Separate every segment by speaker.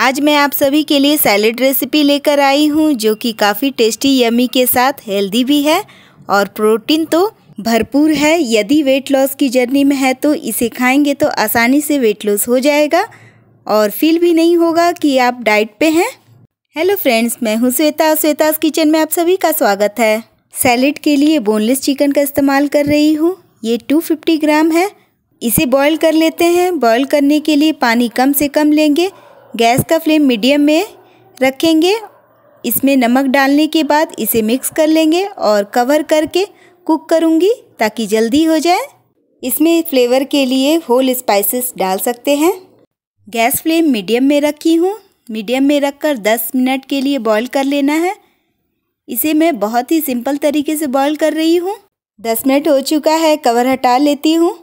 Speaker 1: आज मैं आप सभी के लिए सैलेड रेसिपी लेकर आई हूँ जो कि काफ़ी टेस्टी यमी के साथ हेल्दी भी है और प्रोटीन तो भरपूर है यदि वेट लॉस की जर्नी में है तो इसे खाएंगे तो आसानी से वेट लॉस हो जाएगा और फील भी नहीं होगा कि आप डाइट पे हैं हेलो फ्रेंड्स मैं हूँ श्वेता श्वेताज किचन में आप सभी का स्वागत है सैलेड के लिए बोनलेस चिकन का इस्तेमाल कर रही हूँ ये टू ग्राम है इसे बॉयल कर लेते हैं बॉयल करने के लिए पानी कम से कम लेंगे गैस का फ्लेम मीडियम में रखेंगे इसमें नमक डालने के बाद इसे मिक्स कर लेंगे और कवर करके कुक करूँगी ताकि जल्दी हो जाए इसमें फ्लेवर के लिए होल स्पाइसेस डाल सकते हैं गैस फ्लेम मीडियम में रखी हूँ मीडियम में रखकर 10 मिनट के लिए बॉईल कर लेना है इसे मैं बहुत ही सिंपल तरीके से बॉईल कर रही हूँ 10 मिनट हो चुका है कवर हटा लेती हूँ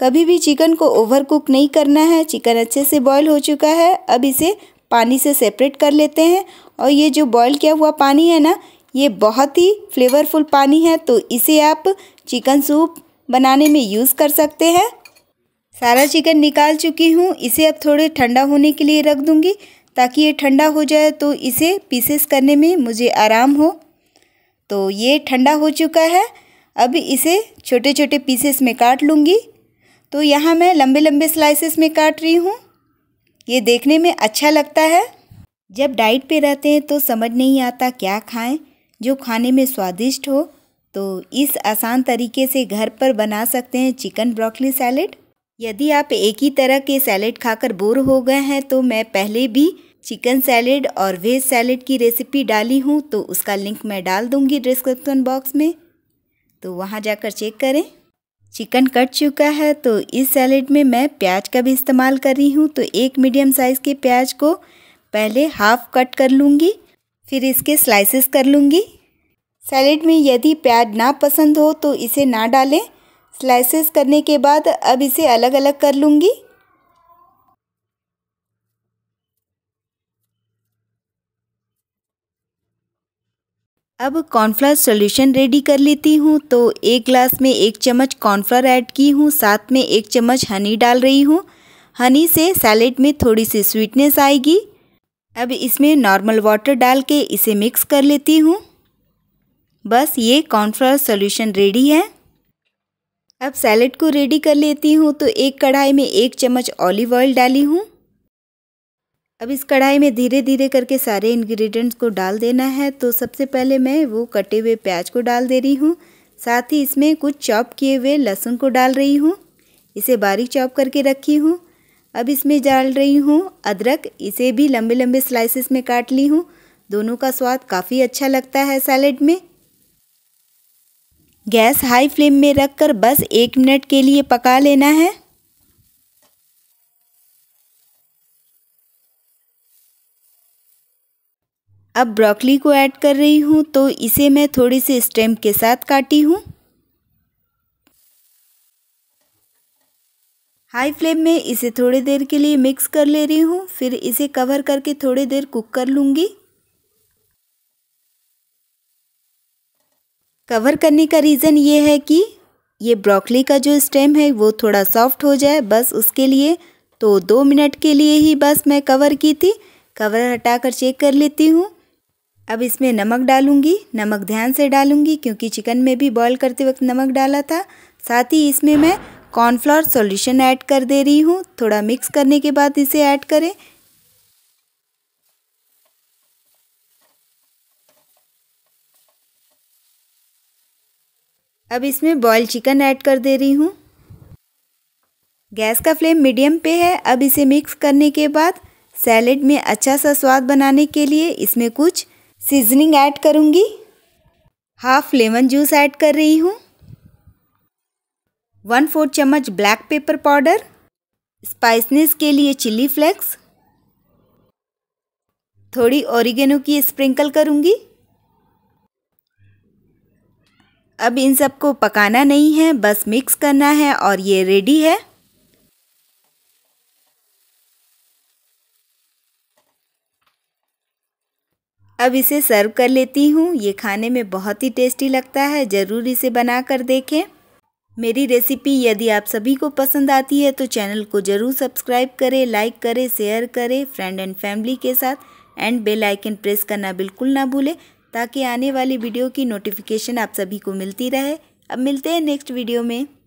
Speaker 1: कभी भी चिकन को ओवर कुक नहीं करना है चिकन अच्छे से बॉयल हो चुका है अब इसे पानी से सेपरेट कर लेते हैं और ये जो बॉयल किया हुआ पानी है ना ये बहुत ही फ्लेवरफुल पानी है तो इसे आप चिकन सूप बनाने में यूज़ कर सकते हैं सारा चिकन निकाल चुकी हूँ इसे अब थोड़े ठंडा होने के लिए रख दूँगी ताकि ये ठंडा हो जाए तो इसे पीसेस करने में मुझे आराम हो तो ये ठंडा हो चुका है अब इसे छोटे छोटे पीसेस में काट लूँगी तो यहाँ मैं लंबे लंबे स्लाइसेस में काट रही हूँ ये देखने में अच्छा लगता है जब डाइट पे रहते हैं तो समझ नहीं आता क्या खाएं जो खाने में स्वादिष्ट हो तो इस आसान तरीके से घर पर बना सकते हैं चिकन ब्रोकली सैलेड यदि आप एक ही तरह के सैलेड खाकर बोर हो गए हैं तो मैं पहले भी चिकन सैलेड और वेज सैलेड की रेसिपी डाली हूँ तो उसका लिंक मैं डाल दूँगी डिस्क्रिप्सन बॉक्स में तो वहाँ जाकर चेक करें चिकन कट चुका है तो इस सैलेड में मैं प्याज का भी इस्तेमाल कर रही हूँ तो एक मीडियम साइज़ के प्याज को पहले हाफ कट कर लूँगी फिर इसके स्लाइसेस कर लूँगी सैलेड में यदि प्याज ना पसंद हो तो इसे ना डालें स्लाइसेस करने के बाद अब इसे अलग अलग कर लूँगी अब कॉर्नफ्लावर सॉल्यूशन रेडी कर लेती हूँ तो एक ग्लास में एक चम्मच कॉर्नफ्लावर ऐड की हूँ साथ में एक चम्मच हनी डाल रही हूँ हनी से सैलेड में थोड़ी सी स्वीटनेस आएगी अब इसमें नॉर्मल वाटर डाल के इसे मिक्स कर लेती हूँ बस ये कॉर्नफ्लावर सॉल्यूशन रेडी है अब सैलेड को रेडी कर लेती हूँ तो एक कढ़ाई में एक चम्मच ऑलिव ऑयल डाली हूँ अब इस कढ़ाई में धीरे धीरे करके सारे इंग्रेडिएंट्स को डाल देना है तो सबसे पहले मैं वो कटे हुए प्याज को डाल दे रही हूँ साथ ही इसमें कुछ चॉप किए हुए लहसुन को डाल रही हूँ इसे बारीक चॉप करके रखी हूँ अब इसमें डाल रही हूँ अदरक इसे भी लंबे लंबे स्लाइसिस में काट ली हूँ दोनों का स्वाद काफ़ी अच्छा लगता है सैलेड में गैस हाई फ्लेम में कर बस एक मिनट के लिए पका लेना है अब ब्रोकली को ऐड कर रही हूँ तो इसे मैं थोड़ी सी स्टेम के साथ काटी हूँ हाई फ्लेम में इसे थोड़ी देर के लिए मिक्स कर ले रही हूँ फिर इसे कवर करके थोड़ी देर कुक कर लूँगी कवर करने का रीज़न ये है कि ये ब्रोकली का जो स्टेम है वो थोड़ा सॉफ्ट हो जाए बस उसके लिए तो दो मिनट के लिए ही बस मैं कवर की थी कवर हटाकर चेक कर लेती हूँ अब इसमें नमक डालूंगी नमक ध्यान से डालूंगी क्योंकि चिकन में भी बॉईल करते वक्त नमक डाला था साथ ही इसमें मैं कॉर्नफ्लावर सॉल्यूशन ऐड कर दे रही हूँ थोड़ा मिक्स करने के बाद इसे ऐड करें अब इसमें बॉयल चिकन ऐड कर दे रही हूँ गैस का फ्लेम मीडियम पे है अब इसे मिक्स करने के बाद सैलेड में अच्छा सा स्वाद बनाने के लिए इसमें कुछ सीजनिंग ऐड करूँगी हाफ लेमन जूस ऐड कर रही हूँ वन फोर्थ चम्मच ब्लैक पेपर पाउडर स्पाइसनेस के लिए चिली फ्लेक्स थोड़ी ओरिगेनो की स्प्रिंकल करूँगी अब इन सबको पकाना नहीं है बस मिक्स करना है और ये रेडी है अब इसे सर्व कर लेती हूँ ये खाने में बहुत ही टेस्टी लगता है ज़रूर इसे बना कर देखें मेरी रेसिपी यदि आप सभी को पसंद आती है तो चैनल को ज़रूर सब्सक्राइब करें लाइक करें शेयर करें फ्रेंड एंड फैमिली के साथ एंड बेल आइकन प्रेस करना बिल्कुल ना भूलें ताकि आने वाली वीडियो की नोटिफिकेशन आप सभी को मिलती रहे अब मिलते हैं नेक्स्ट वीडियो में